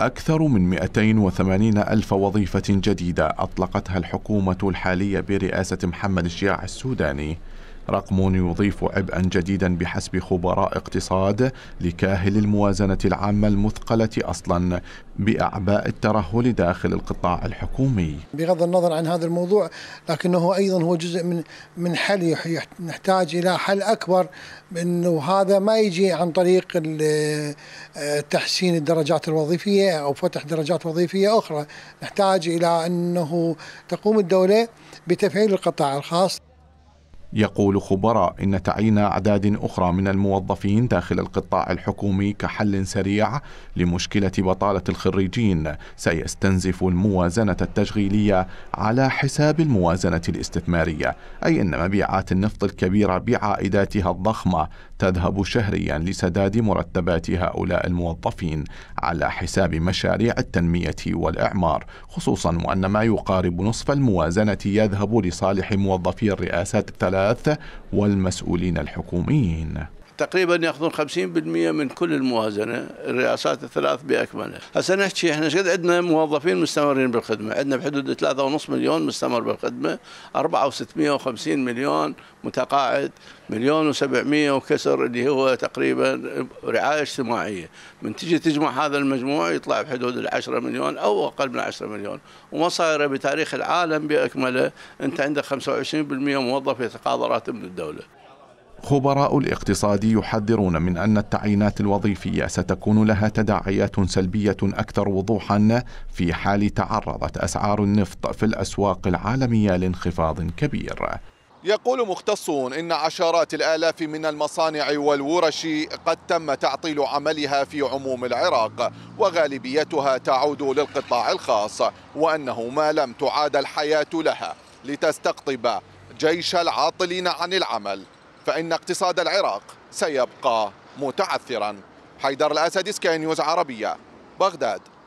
أكثر من 280 ألف وظيفة جديدة أطلقتها الحكومة الحالية برئاسة محمد الشياع السوداني رقم يضيف عبئا جديدا بحسب خبراء اقتصاد لكاهل الموازنة العامة المثقلة أصلا بأعباء الترهل داخل القطاع الحكومي بغض النظر عن هذا الموضوع لكنه أيضا هو جزء من من حل نحتاج إلى حل أكبر أنه هذا ما يجي عن طريق تحسين الدرجات الوظيفية أو فتح درجات وظيفية أخرى نحتاج إلى أنه تقوم الدولة بتفعيل القطاع الخاص يقول خبراء إن تعيين أعداد أخرى من الموظفين داخل القطاع الحكومي كحل سريع لمشكلة بطالة الخريجين سيستنزف الموازنة التشغيلية على حساب الموازنة الاستثمارية، أي أن مبيعات النفط الكبيرة بعائداتها الضخمة تذهب شهريا لسداد مرتبات هؤلاء الموظفين على حساب مشاريع التنمية والإعمار، خصوصا وأن ما يقارب نصف الموازنة يذهب لصالح موظفي الرئاسات الثلاث الإغاثة والمسؤولين الحكوميين تقريبا ياخذون 50% من كل الموازنه الرئاسات الثلاث باكملها هسه نحكي احنا قد عندنا موظفين مستمرين بالخدمه عندنا بحدود 3.5 مليون مستمر بالخدمه 4650 مليون متقاعد مليون و700 وكسر اللي هو تقريبا رعايه اجتماعيه من تجي تجمع هذا المجموع يطلع بحدود ال 10 مليون او اقل من 10 مليون وما صايره بتاريخ العالم باكمله انت عندك 25% موظف يتقاضى راتب من الدوله خبراء الاقتصاد يحذرون من أن التعيينات الوظيفية ستكون لها تداعيات سلبية أكثر وضوحا في حال تعرضت أسعار النفط في الأسواق العالمية لانخفاض كبير يقول مختصون إن عشرات الآلاف من المصانع والورش قد تم تعطيل عملها في عموم العراق وغالبيتها تعود للقطاع الخاص وأنه ما لم تعاد الحياة لها لتستقطب جيش العاطلين عن العمل فإن اقتصاد العراق سيبقى متعثرا حيدر الأسد سكاي نيوز عربية بغداد